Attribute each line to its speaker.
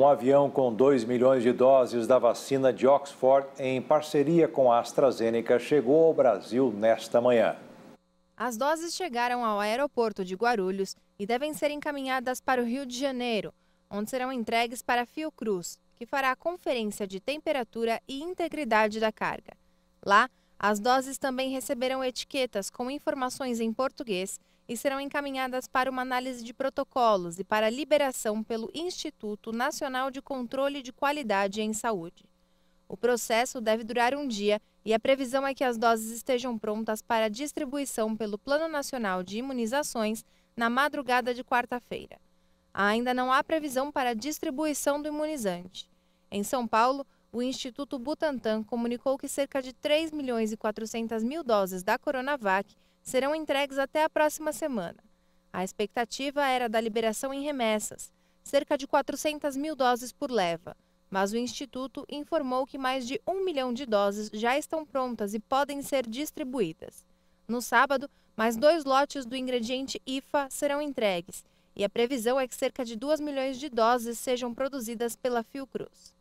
Speaker 1: Um avião com 2 milhões de doses da vacina de Oxford, em parceria com a AstraZeneca, chegou ao Brasil nesta manhã.
Speaker 2: As doses chegaram ao aeroporto de Guarulhos e devem ser encaminhadas para o Rio de Janeiro, onde serão entregues para a Fiocruz, que fará a conferência de temperatura e integridade da carga. Lá, as doses também receberão etiquetas com informações em português e serão encaminhadas para uma análise de protocolos e para liberação pelo Instituto Nacional de Controle de Qualidade em Saúde. O processo deve durar um dia e a previsão é que as doses estejam prontas para distribuição pelo Plano Nacional de Imunizações na madrugada de quarta-feira. Ainda não há previsão para distribuição do imunizante. Em São Paulo, o Instituto Butantan comunicou que cerca de 3 milhões e 400 mil doses da Coronavac serão entregues até a próxima semana. A expectativa era da liberação em remessas, cerca de 400 mil doses por leva, mas o Instituto informou que mais de 1 milhão de doses já estão prontas e podem ser distribuídas. No sábado, mais dois lotes do ingrediente IFA serão entregues, e a previsão é que cerca de 2 milhões de doses sejam produzidas pela Fiocruz.